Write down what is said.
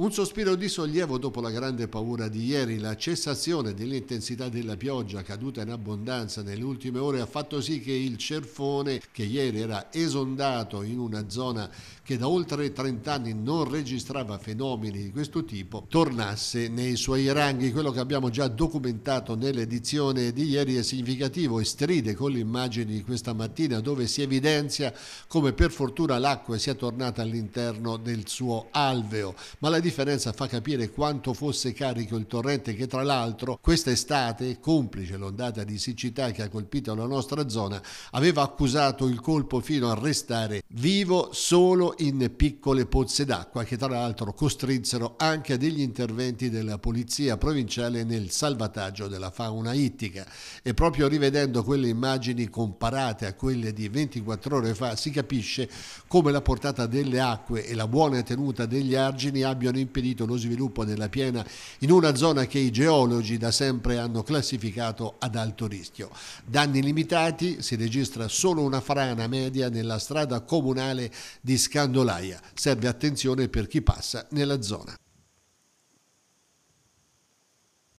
Un sospiro di sollievo dopo la grande paura di ieri, la cessazione dell'intensità della pioggia caduta in abbondanza nelle ultime ore ha fatto sì che il Cerfone, che ieri era esondato in una zona che da oltre 30 anni non registrava fenomeni di questo tipo, tornasse nei suoi ranghi. Quello che abbiamo già documentato nell'edizione di ieri è significativo e stride con le immagini di questa mattina dove si evidenzia come per fortuna l'acqua sia tornata all'interno del suo alveo, ma la differenza fa capire quanto fosse carico il torrente che tra l'altro quest'estate, complice l'ondata di siccità che ha colpito la nostra zona, aveva accusato il colpo fino a restare vivo solo in piccole pozze d'acqua che tra l'altro costrinsero anche degli interventi della polizia provinciale nel salvataggio della fauna ittica. E proprio rivedendo quelle immagini comparate a quelle di 24 ore fa si capisce come la portata delle acque e la buona tenuta degli argini abbiano hanno impedito lo sviluppo della piena in una zona che i geologi da sempre hanno classificato ad alto rischio. Danni limitati, si registra solo una frana media nella strada comunale di Scandolaia. Serve attenzione per chi passa nella zona.